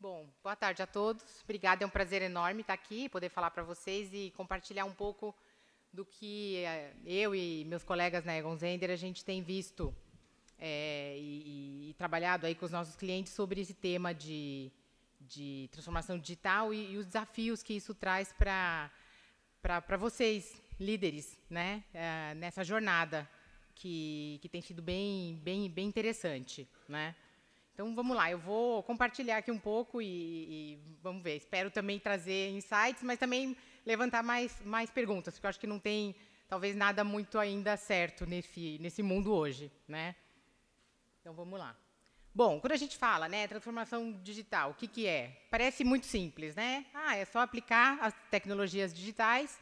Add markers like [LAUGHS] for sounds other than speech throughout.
Bom, boa tarde a todos. Obrigada, é um prazer enorme estar aqui, poder falar para vocês e compartilhar um pouco do que eh, eu e meus colegas na né, Egon Zender a gente tem visto é, e, e, trabalhado aí com os nossos clientes sobre esse tema de, de transformação digital e, e os desafios que isso traz para para vocês líderes, né, é, nessa jornada que, que tem sido bem bem bem interessante, né? Então vamos lá, eu vou compartilhar aqui um pouco e, e, vamos ver. Espero também trazer insights, mas também levantar mais, mais perguntas, porque eu acho que não tem talvez nada muito ainda certo nesse, nesse mundo hoje. Né? Então vamos lá. Bom, quando a gente fala, né, transformação digital, o que, que é? Parece muito simples, né? Ah, é só aplicar as tecnologias digitais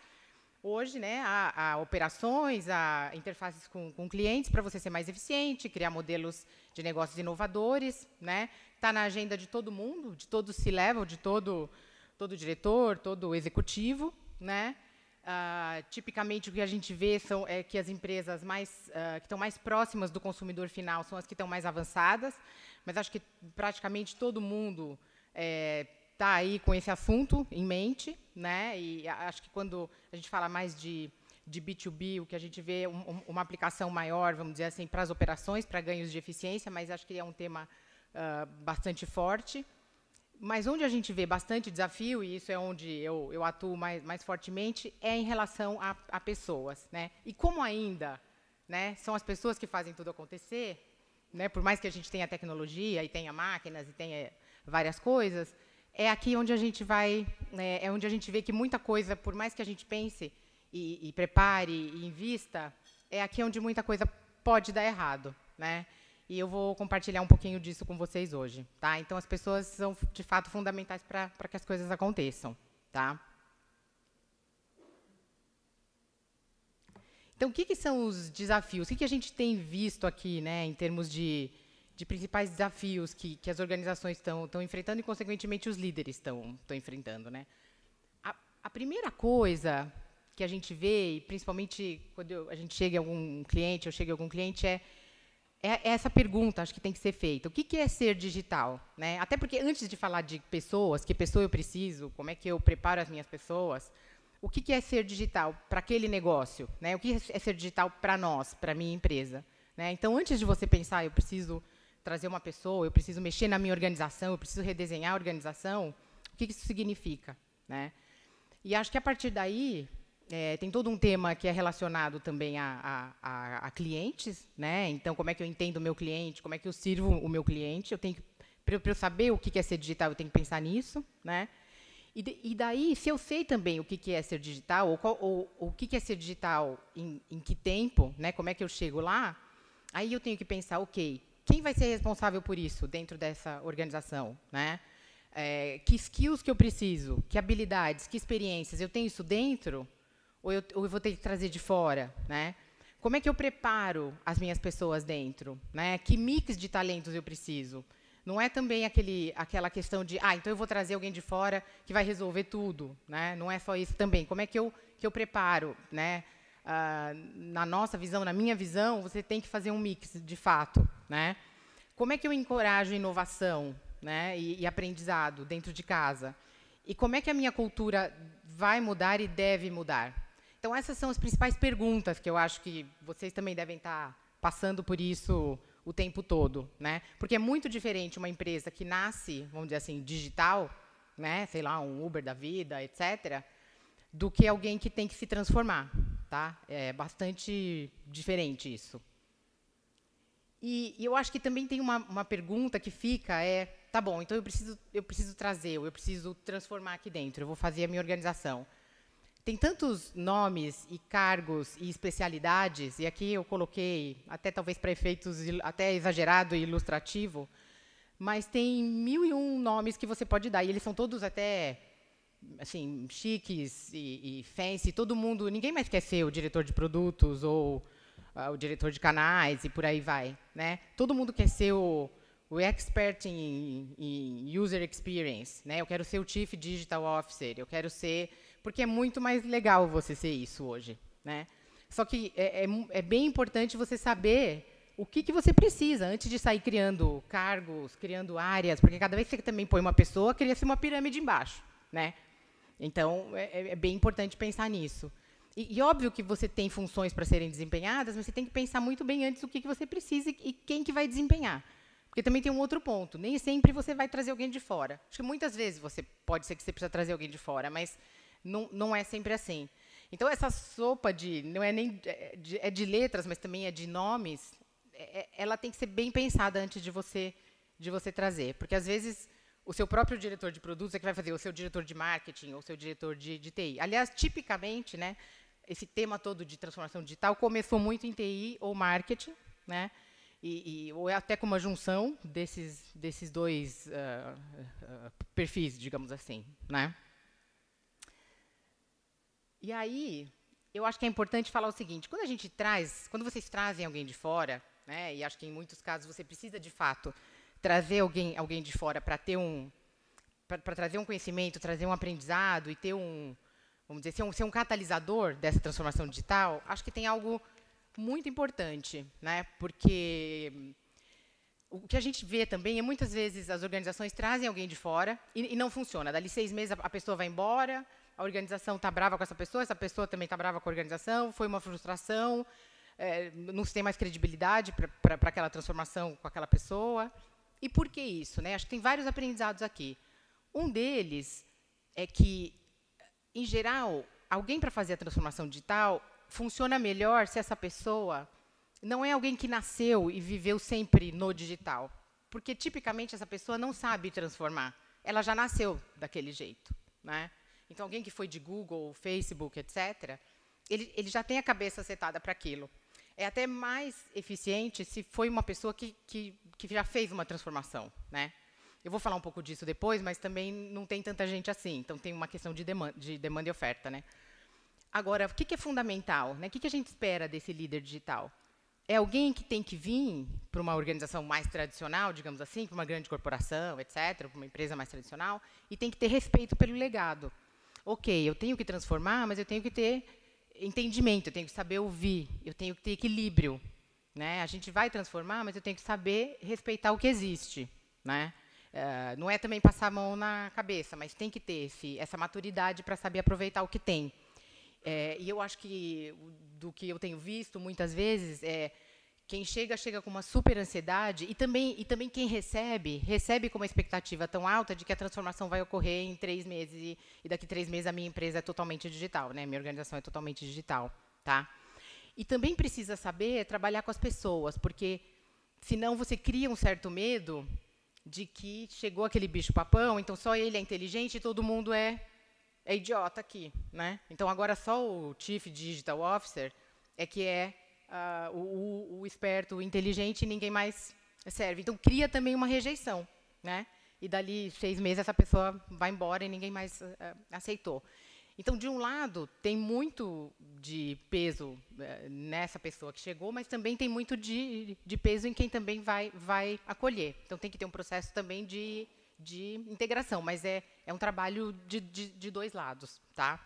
hoje né, a, operações, a interfaces com, com clientes para você ser mais eficiente, criar modelos de negócios inovadores. Está né, tá na agenda de todo mundo, de todo C-level, de todo, todo diretor, todo executivo. Né? Uh, tipicamente o que a gente vê são é que as empresas mais uh, que estão mais próximas do consumidor final são as que estão mais avançadas, mas acho que praticamente todo mundo é, está aí com esse assunto em mente, né? E acho que quando a gente fala mais de de B2B, o que a gente vê é um, uma aplicação maior, vamos dizer assim, para as operações, para ganhos de eficiência, mas acho que é um tema uh, bastante forte. Mas onde a gente vê bastante desafio, e isso é onde eu, eu atuo mais, mais fortemente, é em relação a, a pessoas. Né? E como ainda né, são as pessoas que fazem tudo acontecer, né, por mais que a gente tenha tecnologia, e tenha máquinas, e tenha várias coisas, é aqui onde a gente vai, né, é onde a gente vê que muita coisa, por mais que a gente pense e, e prepare e invista, é aqui onde muita coisa pode dar errado, né? E eu vou compartilhar um pouquinho disso com vocês hoje, tá? Então as pessoas são de fato fundamentais para que as coisas aconteçam, tá? Então, o que, que são os desafios? O que, que a gente tem visto aqui, né, em termos de de principais desafios que, que as organizações estão, estão enfrentando e, consequentemente, os líderes estão, estão enfrentando. Né? A, a primeira coisa que a gente vê, e principalmente quando eu, a gente chega a algum cliente, eu chego algum cliente, é, é, é essa pergunta, acho que tem que ser feita. O que, que é ser digital? Né? Até porque, antes de falar de pessoas, que pessoa eu preciso, como é que eu preparo as minhas pessoas, o que, que é ser digital para aquele negócio? Né? O que é ser digital para nós, para a minha empresa? Né? Então, antes de você pensar, eu preciso trazer uma pessoa, eu preciso mexer na minha organização, eu preciso redesenhar a organização, o que isso significa? Né? E acho que a partir daí é, tem todo um tema que é relacionado também a, a, a, clientes, né? Então, como é que eu entendo o meu cliente? Como é que eu sirvo o meu cliente? Eu tenho para eu saber o que é ser digital, eu tenho que pensar nisso, né? E, e daí, se eu sei também o que é ser digital ou, qual, ou o que é ser digital em, em, que tempo, né? Como é que eu chego lá? Aí eu tenho que pensar, ok, quem vai ser responsável por isso dentro dessa organização, né? É, que skills que eu preciso, que habilidades, que experiências eu tenho isso dentro ou eu, ou eu, vou ter que trazer de fora, né? Como é que eu preparo as minhas pessoas dentro, né? Que mix de talentos eu preciso? Não é também aquele, aquela questão de, ah, então eu vou trazer alguém de fora que vai resolver tudo, né? Não é só isso também. Como é que eu que eu preparo, né? Ah, na nossa visão, na minha visão, você tem que fazer um mix de fato né? Como é que eu encorajo inovação né, e, e aprendizado dentro de casa? E como é que a minha cultura vai mudar e deve mudar? Então, essas são as principais perguntas que eu acho que vocês também devem estar tá passando por isso o tempo todo, né? Porque é muito diferente uma empresa que nasce, vamos dizer assim, digital, né? Sei lá, um Uber da vida, etc., do que alguém que tem que se transformar, tá? É bastante diferente isso. E, e eu acho que também tem uma, uma pergunta que fica é, tá bom, então eu preciso eu preciso trazer, eu preciso transformar aqui dentro, eu vou fazer a minha organização. Tem tantos nomes e cargos e especialidades, e aqui eu coloquei até talvez para efeitos até exagerado e ilustrativo, mas tem mil e um nomes que você pode dar, e eles são todos até assim chiques e, e fancy. Todo mundo, ninguém mais quer ser o diretor de produtos ou ah, o diretor de canais e por aí vai. Né? Todo mundo quer ser o, o expert em, em, user experience. Né? Eu quero ser o chief digital officer, eu quero ser. Porque é muito mais legal você ser isso hoje. Né? Só que é, é, é bem importante você saber o que, que você precisa antes de sair criando cargos, criando áreas, porque cada vez que você também põe uma pessoa, cria-se uma pirâmide embaixo. Né? Então, é, é, é bem importante pensar nisso. E, e, óbvio que você tem funções para serem desempenhadas, mas você tem que pensar muito bem antes o que, que você precisa e quem que vai desempenhar. Porque também tem um outro ponto. Nem sempre você vai trazer alguém de fora. Acho que muitas vezes você pode ser que você precisa trazer alguém de fora, mas não, não é sempre assim. Então essa sopa de não é nem é, de, é de letras, mas também é de nomes. É, é, ela tem que ser bem pensada antes de você de você trazer, porque às vezes o seu próprio diretor de produtos é que vai fazer, o seu diretor de marketing, ou o seu diretor de, de TI. Aliás, tipicamente, né, esse tema todo de transformação digital começou muito em TI ou marketing, né? E, e, ou é até com uma junção desses, desses dois uh, uh, perfis, digamos assim. Né? E aí, eu acho que é importante falar o seguinte: quando a gente traz, quando vocês trazem alguém de fora, né, e acho que em muitos casos você precisa de fato trazer alguém, alguém de fora para ter um para trazer um conhecimento, trazer um aprendizado e ter um, vamos dizer, ser um, ser um catalisador dessa transformação digital, acho que tem algo muito importante, né? Porque o que a gente vê também é muitas vezes as organizações trazem alguém de fora e, e não funciona. Dali seis meses a, a pessoa vai embora, a organização está brava com essa pessoa, essa pessoa também está brava com a organização, foi uma frustração, é, não se tem mais credibilidade para aquela transformação com aquela pessoa. E por que isso? Né? Acho que tem vários aprendizados aqui. Um deles é que, em geral, alguém para fazer a transformação digital funciona melhor se essa pessoa não é alguém que nasceu e viveu sempre no digital. Porque, tipicamente, essa pessoa não sabe transformar. Ela já nasceu daquele jeito. Né? Então, alguém que foi de Google, Facebook, etc., ele, ele já tem a cabeça setada para aquilo. É até mais eficiente se foi uma pessoa que, que, que já fez uma transformação, né? Eu vou falar um pouco disso depois, mas também não tem tanta gente assim. Então, tem uma questão de demanda, de demanda e oferta, né? Agora, o que, que é fundamental? Né? O que, que a gente espera desse líder digital? É alguém que tem que vir para uma organização mais tradicional, digamos assim, para uma grande corporação, etc., para uma empresa mais tradicional, e tem que ter respeito pelo legado. Ok, eu tenho que transformar, mas eu tenho que ter entendimento, eu tenho que saber ouvir, eu tenho que ter equilíbrio. Né? A gente vai transformar, mas eu tenho que saber respeitar o que existe. Né? Uh, não é também passar a mão na cabeça, mas tem que ter esse, essa maturidade para saber aproveitar o que tem. É, e eu acho que, do que eu tenho visto muitas vezes, é quem chega, chega com uma super ansiedade e também, e também quem recebe, recebe com uma expectativa tão alta de que a transformação vai ocorrer em três meses e, e daqui três meses a minha empresa é totalmente digital, né? minha organização é totalmente digital. Tá? E também precisa saber trabalhar com as pessoas, porque senão você cria um certo medo de que chegou aquele bicho papão, então só ele é inteligente e todo mundo é, é idiota aqui. Né? Então agora só o Chief Digital Officer é que é uh, o, o, esperto, o inteligente, ninguém mais serve. Então, cria também uma rejeição. Né? E dali seis meses essa pessoa vai embora e ninguém mais uh, aceitou. Então, de um lado, tem muito de peso uh, nessa pessoa que chegou, mas também tem muito de, de peso em quem também vai, vai acolher. Então, tem que ter um processo também de, de integração, mas é, é um trabalho de, de, de dois lados. Tá?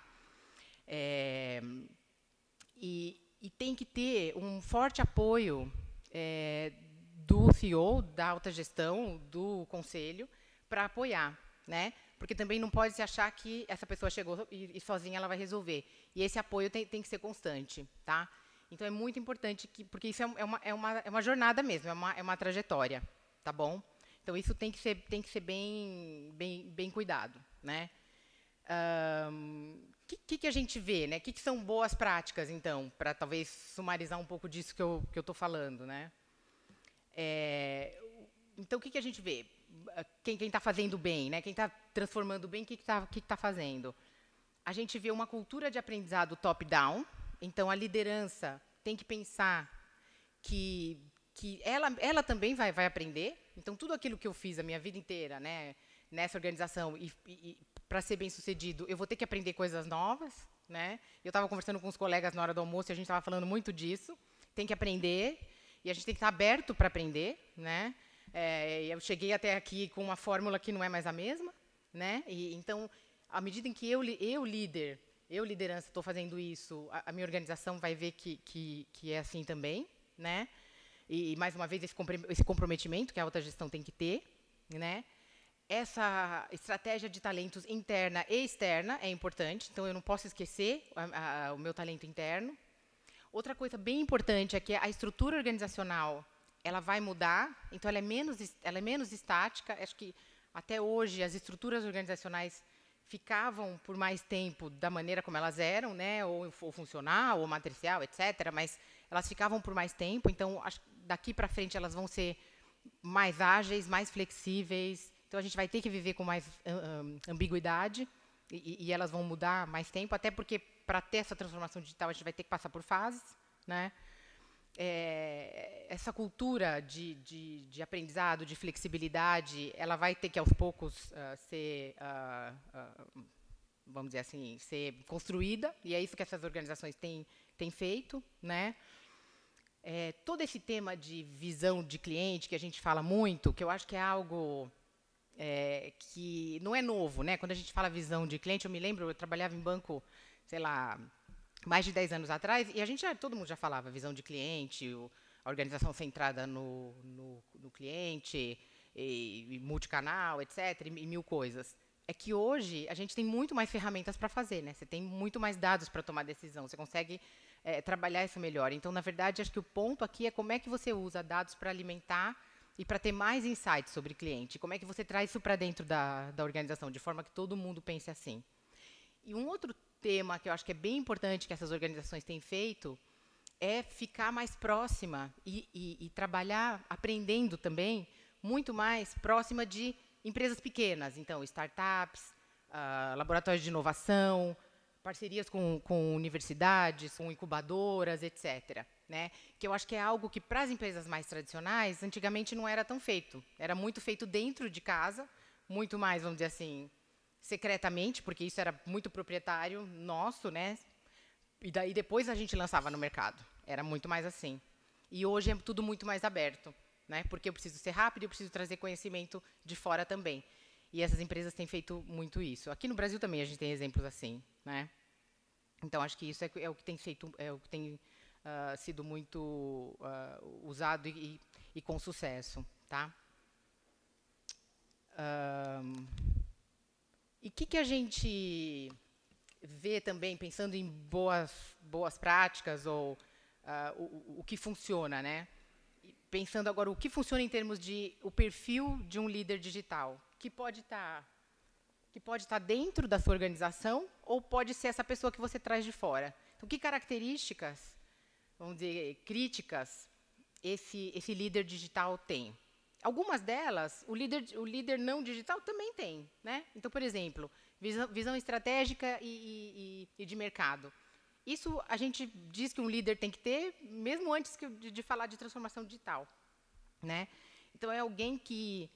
É, e, e tem que ter um forte apoio é, do CEO, da alta gestão, do conselho, para apoiar, né? Porque também não pode se achar que essa pessoa chegou e, e sozinha ela vai resolver. E esse apoio tem, tem, que ser constante, tá? Então é muito importante que, porque isso é, é uma, é uma, é uma jornada mesmo, é uma, é uma trajetória, tá bom? Então isso tem que ser, tem que ser bem, bem, bem cuidado, né? Um, que, que, que a gente vê, né? O que, que, são boas práticas, então, para talvez sumarizar um pouco disso que eu estou falando, né? É, então, o que, que a gente vê? Quem está fazendo bem, né? Quem está transformando bem, o que está que que tá fazendo? A gente vê uma cultura de aprendizado top-down. Então, a liderança tem que pensar que, que ela, ela também vai, vai aprender. Então, tudo aquilo que eu fiz a minha vida inteira, né? Nessa organização e, e para ser bem sucedido, eu vou ter que aprender coisas novas, né? Eu estava conversando com os colegas na hora do almoço e a gente estava falando muito disso. Tem que aprender e a gente tem que estar aberto para aprender, né? É, eu cheguei até aqui com uma fórmula que não é mais a mesma, né? E, então, à medida em que eu, eu líder, eu liderança, estou fazendo isso, a, a, minha organização vai ver que, que, que é assim também, né? E mais uma vez esse comprometimento que a alta gestão tem que ter, né? essa estratégia de talentos interna e externa é importante, então eu não posso esquecer a, a, o meu talento interno. Outra coisa bem importante é que a estrutura organizacional ela vai mudar, então ela é menos, ela é menos estática. Acho que até hoje as estruturas organizacionais ficavam por mais tempo da maneira como elas eram, né, ou, ou funcional, ou matricial, etc. Mas elas ficavam por mais tempo, então acho, daqui para frente elas vão ser mais ágeis, mais flexíveis, então a gente vai ter que viver com mais um, ambiguidade e, e, elas vão mudar mais tempo, até porque para ter essa transformação digital a gente vai ter que passar por fases, né? É, essa cultura de, de, de, aprendizado, de flexibilidade, ela vai ter que aos poucos uh, ser, uh, uh, vamos dizer assim, ser construída e é isso que essas organizações têm, têm feito, né? É, todo esse tema de visão de cliente que a gente fala muito, que eu acho que é algo é, que não é novo, né? Quando a gente fala visão de cliente, eu me lembro, eu trabalhava em banco, sei lá, mais de 10 anos atrás, e a gente já, todo mundo já falava visão de cliente, o, a organização centrada no, no, no cliente, e, e multicanal, etc., e, e, mil coisas. É que hoje a gente tem muito mais ferramentas para fazer, né? Você tem muito mais dados para tomar decisão, você consegue é, trabalhar isso melhor. Então, na verdade, acho que o ponto aqui é como é que você usa dados para alimentar e para ter mais insights sobre cliente? Como é que você traz isso para dentro da, da organização, de forma que todo mundo pense assim? E um outro tema que eu acho que é bem importante que essas organizações têm feito é ficar mais próxima e, e, e trabalhar aprendendo também muito mais próxima de empresas pequenas, então startups, uh, laboratórios de inovação, parcerias com, com universidades, com incubadoras, etc né? Que eu acho que é algo que para as empresas mais tradicionais, antigamente não era tão feito. Era muito feito dentro de casa, muito mais, vamos dizer assim, secretamente, porque isso era muito proprietário nosso, né? E daí depois a gente lançava no mercado. Era muito mais assim. E hoje é tudo muito mais aberto, né? Porque eu preciso ser rápido, eu preciso trazer conhecimento de fora também. E essas empresas têm feito muito isso. Aqui no Brasil também a gente tem exemplos assim, né? Então acho que isso é, é o que tem feito, é o que tem uh, sido muito uh, usado e, e, com sucesso. Tá? Um, ah, e o que, que a gente vê também, pensando em boas, boas práticas ou uh, o, o que funciona, né? pensando agora o que funciona em termos de o perfil de um líder digital, que pode estar tá, que pode estar tá dentro da sua organização ou pode ser essa pessoa que você traz de fora. Então, que características vamos dizer, críticas esse, esse líder digital tem. Algumas delas, o líder, o líder não digital também tem. Né? Então, por exemplo, visão, visão estratégica e, e, e, de mercado. Isso a gente diz que um líder tem que ter, mesmo antes que, de, de falar de transformação digital. Né? Então, é alguém que,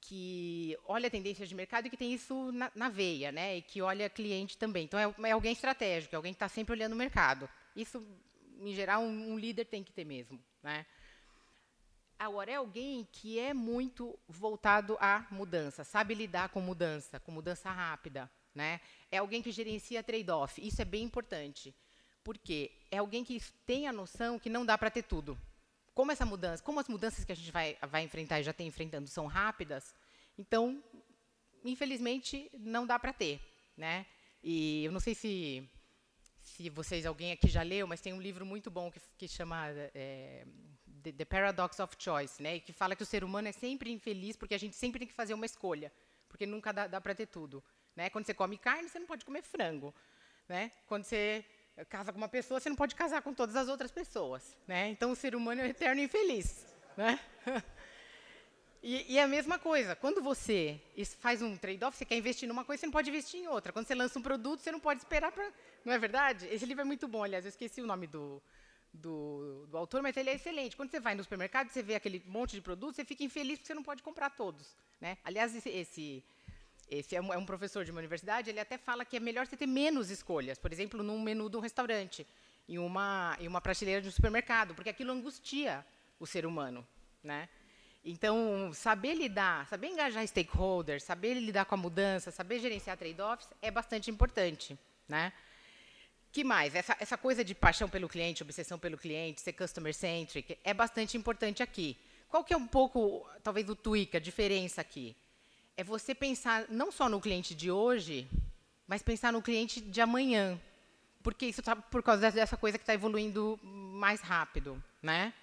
que olha a tendência de mercado e que tem isso na, na veia, né? e que olha cliente também. Então, é, é alguém estratégico, é alguém que está sempre olhando o mercado. Isso em geral, um, um líder tem que ter mesmo. Né? Agora, é alguém que é muito voltado à mudança, sabe lidar com mudança, com mudança rápida. Né? É alguém que gerencia trade-off. Isso é bem importante. Porque é alguém que tem a noção que não dá para ter tudo. Como essa mudança, como as mudanças que a gente vai, vai enfrentar e já tem enfrentando são rápidas, então, infelizmente, não dá para ter. Né? E eu não sei se se vocês, alguém aqui já leu, mas tem um livro muito bom que, que chama é, The, Paradox of Choice, né, que fala que o ser humano é sempre infeliz porque a gente sempre tem que fazer uma escolha, porque nunca dá, dá para ter tudo. Né? Quando você come carne, você não pode comer frango. Né? Quando você casa com uma pessoa, você não pode casar com todas as outras pessoas. Né? Então, o ser humano é um eterno infeliz. Né? [LAUGHS] E, e é a mesma coisa, quando você faz um trade-off, você quer investir numa coisa, você não pode investir em outra. Quando você lança um produto, você não pode esperar para. Não é verdade? Esse livro é muito bom, aliás, eu esqueci o nome do, do, do, autor, mas ele é excelente. Quando você vai no supermercado, você vê aquele monte de produtos, você fica infeliz porque você não pode comprar todos. Né? Aliás, esse, esse, esse é, um, é, um, professor de uma universidade, ele até fala que é melhor você ter menos escolhas, por exemplo, num menu de um restaurante, em uma, em uma prateleira de um supermercado, porque aquilo angustia o ser humano. Né? Então, saber lidar, saber engajar stakeholders, saber lidar com a mudança, saber gerenciar trade-offs é bastante importante. Né? que mais? Essa, essa coisa de paixão pelo cliente, obsessão pelo cliente, ser customer-centric, é bastante importante aqui. Qual que é um pouco, talvez, o tweak, a diferença aqui? É você pensar não só no cliente de hoje, mas pensar no cliente de amanhã. Porque isso está por causa dessa coisa que está evoluindo mais rápido. Né?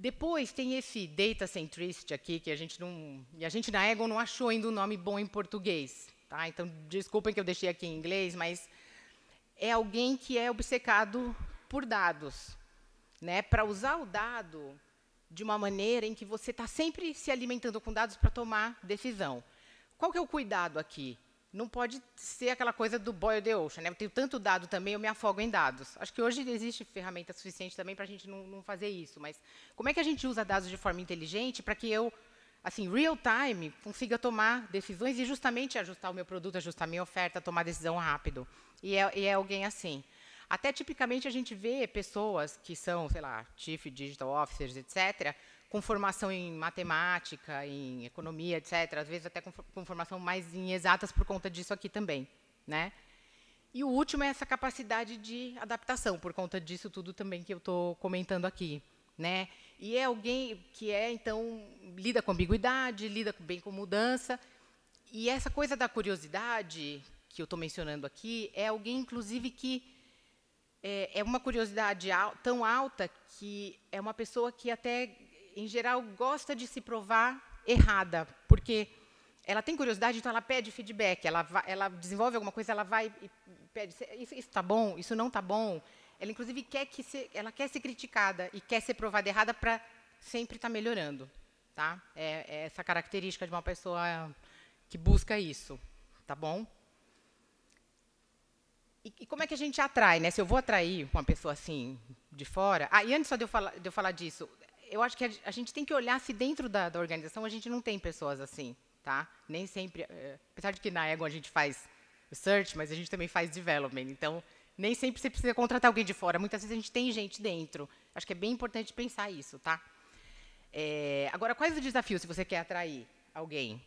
Depois tem esse data centrist aqui, que a gente não. E a gente na Egon não achou ainda um nome bom em português. Tá? Então, desculpem que eu deixei aqui em inglês, mas é alguém que é obcecado por dados. Né? Para usar o dado de uma maneira em que você está sempre se alimentando com dados para tomar decisão. Qual que é o cuidado aqui? não pode ser aquela coisa do boil the ocean. Né? Eu tenho tanto dado também, eu me afogo em dados. Acho que hoje existe ferramenta suficiente também para a gente não, não, fazer isso. Mas como é que a gente usa dados de forma inteligente para que eu, assim, real time, consiga tomar decisões e justamente ajustar o meu produto, ajustar a minha oferta, tomar decisão rápido? E é, e é alguém assim. Até tipicamente a gente vê pessoas que são, sei lá, chief digital officers, etc., com formação em matemática, em economia, etc. Às vezes até com, com formação mais em exatas por conta disso aqui também, né? E o último é essa capacidade de adaptação, por conta disso tudo também que eu estou comentando aqui. Né? E é alguém que é, então, lida com ambiguidade, lida bem com mudança. E essa coisa da curiosidade que eu estou mencionando aqui é alguém, inclusive, que eh, é, uma curiosidade tão alta que é uma pessoa que até em geral, gosta de se provar errada, porque ela tem curiosidade, então ela pede feedback, ela, vai, ela desenvolve alguma coisa, ela vai e pede, isso está bom, isso não está bom. Ela, inclusive, quer que se, ela quer ser criticada e quer ser provada errada para sempre estar tá melhorando. Tá? É, é essa característica de uma pessoa que busca isso. Tá bom? E, e, como é que a gente atrai, né? Se eu vou atrair uma pessoa assim de fora. Ah, e antes só de eu falar, de eu falar disso, eu acho que a, a, gente tem que olhar se dentro da, da, organização a gente não tem pessoas assim, tá? Nem sempre, é, apesar de que na Egon a gente faz research, mas a gente também faz development, então nem sempre você precisa contratar alguém de fora, muitas vezes a gente tem gente dentro. Acho que é bem importante pensar isso, tá? É, agora, quais os desafios se você quer atrair alguém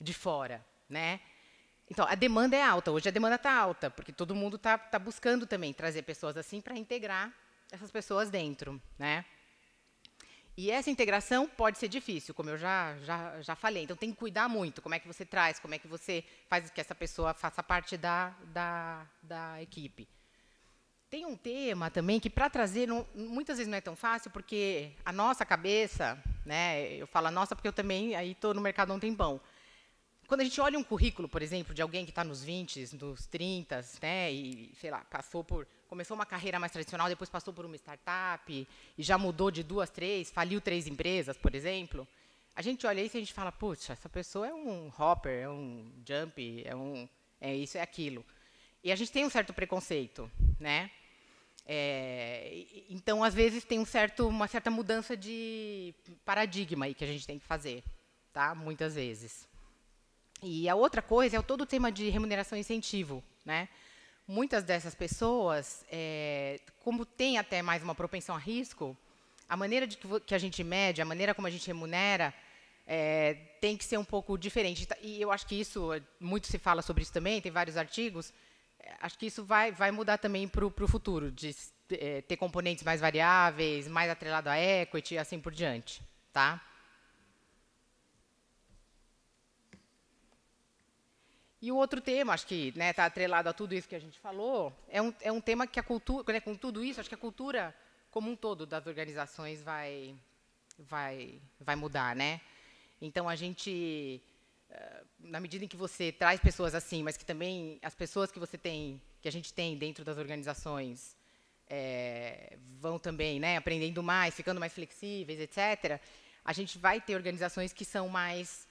de fora, né? Então, a demanda é alta. Hoje a demanda está alta, porque todo mundo está tá buscando também trazer pessoas assim para integrar essas pessoas dentro, né? E essa integração pode ser difícil, como eu já, já, já falei. Então, tem que cuidar muito como é que você traz, como é que você faz que essa pessoa faça parte da, da, da equipe. Tem um tema também que, para trazer, não, muitas vezes não é tão fácil, porque a nossa cabeça, né, eu falo a nossa porque eu também estou no mercado há um tempão. Quando a gente olha um currículo, por exemplo, de alguém que está nos 20, nos 30, né, e, sei lá, passou por começou uma carreira mais tradicional, depois passou por uma startup e já mudou de duas, três, faliu três empresas, por exemplo, a gente olha isso e a gente fala, puxa, essa pessoa é um hopper, é um jump, é um é isso, é aquilo. E a gente tem um certo preconceito, né? É, então, às vezes tem um certo, uma certa mudança de paradigma aí que a gente tem que fazer, tá? Muitas vezes. E a outra coisa é todo o tema de remuneração e incentivo, né? Muitas dessas pessoas, é, como tem até mais uma propensão a risco, a maneira de que, que a gente mede, a maneira como a gente remunera, é, tem que ser um pouco diferente. E eu acho que isso, muito se fala sobre isso também, tem vários artigos, é, acho que isso vai, vai mudar também para o futuro, de é, ter componentes mais variáveis, mais atrelado à equity, assim por diante. Tá? E o outro tema, acho que está né, tá atrelado a tudo isso que a gente falou, é um, é um tema que a cultura, né, com tudo isso, acho que a cultura como um todo das organizações vai, vai, vai mudar, né? Então a gente, eh, na medida em que você traz pessoas assim, mas que também as pessoas que você tem, que a gente tem dentro das organizações, é, vão também, né, aprendendo mais, ficando mais flexíveis, etc. A gente vai ter organizações que são mais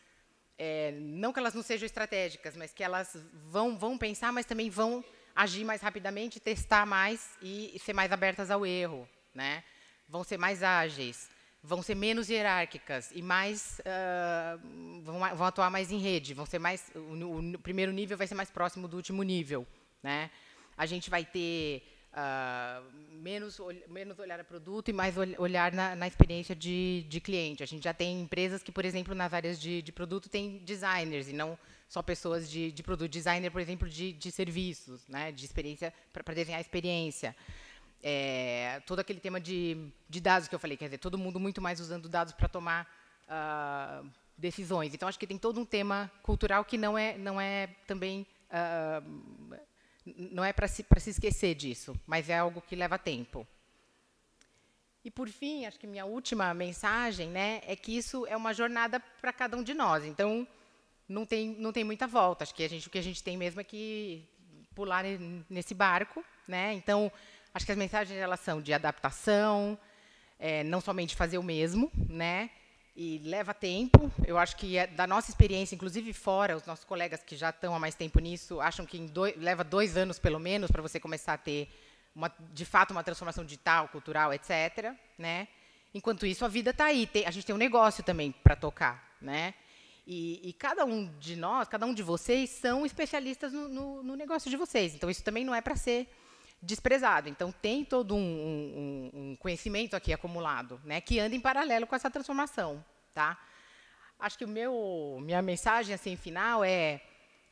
é, não que elas não sejam estratégicas, mas que elas vão, vão pensar, mas também vão agir mais rapidamente, testar mais e, e ser mais abertas ao erro. Né? Vão ser mais ágeis, vão ser menos hierárquicas e mais uh, vão, vão, atuar mais em rede, vão ser mais o, o, o, primeiro nível vai ser mais próximo do último nível. Né? A gente vai ter Uh, menos, ol, menos olhar a produto e mais ol, olhar na, na experiência de, de, cliente. A gente já tem empresas que, por exemplo, nas áreas de, de produto, tem designers e não só pessoas de, de produto. Designer, por exemplo, de, serviços, né, de experiência para desenhar a experiência. É, todo aquele tema de, dados que eu falei, quer dizer, todo mundo muito mais usando dados para tomar uh, decisões. Então, acho que tem todo um tema cultural que não é, não é também uh, não é para se, se esquecer disso, mas é algo que leva tempo. E por fim, acho que minha última mensagem, né, é que isso é uma jornada para cada um de nós. Então, não tem, não tem muita volta. Acho que a gente, o que a gente tem mesmo é que pular nesse barco, né? Então, acho que as mensagens elas são de adaptação, é, não somente fazer o mesmo, né? e leva tempo. Eu acho que é da nossa experiência, inclusive fora, os nossos colegas que já estão há mais tempo nisso acham que dois, leva dois anos pelo menos para você começar a ter uma, de fato uma transformação digital, cultural, etc. Né? Enquanto isso, a vida está aí. Tem, a gente tem um negócio também para tocar, né? E, e, cada um de nós, cada um de vocês, são especialistas no, no, no negócio de vocês. Então isso também não é para ser desprezado. Então, tem todo um, um, um conhecimento aqui acumulado, né, que anda em paralelo com essa transformação. Tá? Acho que o meu, minha mensagem assim, final é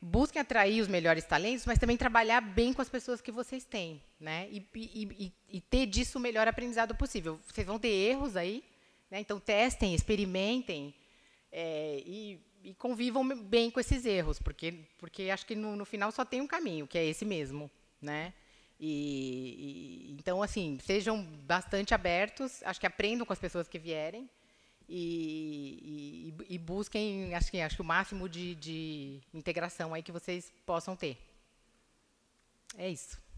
busquem atrair os melhores talentos, mas também trabalhar bem com as pessoas que vocês têm, né? E, e, e, ter disso o melhor aprendizado possível. Vocês vão ter erros aí, né? Então testem, experimentem é, e, convivam bem com esses erros, porque porque acho que no, no final só tem um caminho, que é esse mesmo, né? E, e, então, assim, sejam bastante abertos, acho que aprendam com as pessoas que vierem e, e busquem, acho que, acho que o máximo de, de integração aí que vocês possam ter. É isso.